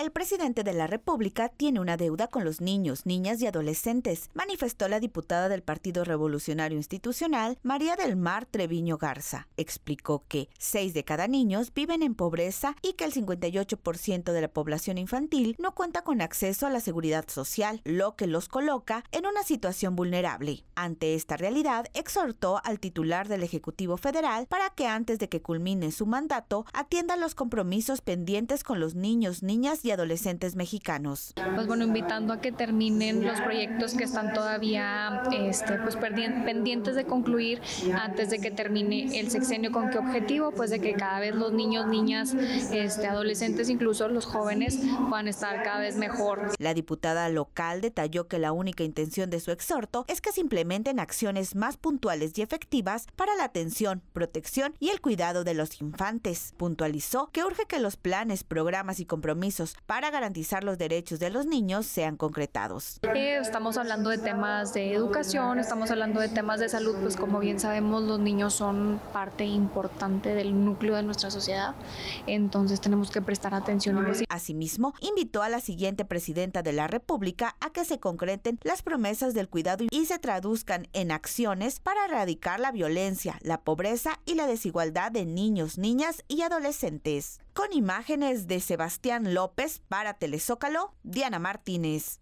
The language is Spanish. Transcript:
El presidente de la República tiene una deuda con los niños, niñas y adolescentes, manifestó la diputada del Partido Revolucionario Institucional, María del Mar Treviño Garza. Explicó que seis de cada niños viven en pobreza y que el 58% de la población infantil no cuenta con acceso a la seguridad social, lo que los coloca en una situación vulnerable. Ante esta realidad, exhortó al titular del Ejecutivo Federal para que antes de que culmine su mandato, atienda los compromisos pendientes con los niños, niñas y y adolescentes mexicanos. Pues bueno, invitando a que terminen los proyectos que están todavía este, pues pendientes de concluir antes de que termine el sexenio. ¿Con qué objetivo? Pues de que cada vez los niños, niñas, este, adolescentes, incluso los jóvenes, puedan estar cada vez mejor. La diputada local detalló que la única intención de su exhorto es que se implementen acciones más puntuales y efectivas para la atención, protección y el cuidado de los infantes. Puntualizó que urge que los planes, programas y compromisos para garantizar los derechos de los niños sean concretados. Eh, estamos hablando de temas de educación, estamos hablando de temas de salud, pues como bien sabemos los niños son parte importante del núcleo de nuestra sociedad, entonces tenemos que prestar atención a Asimismo, invitó a la siguiente presidenta de la República a que se concreten las promesas del cuidado y se traduzcan en acciones para erradicar la violencia, la pobreza y la desigualdad de niños, niñas y adolescentes. Con imágenes de Sebastián López para Telezócalo, Diana Martínez.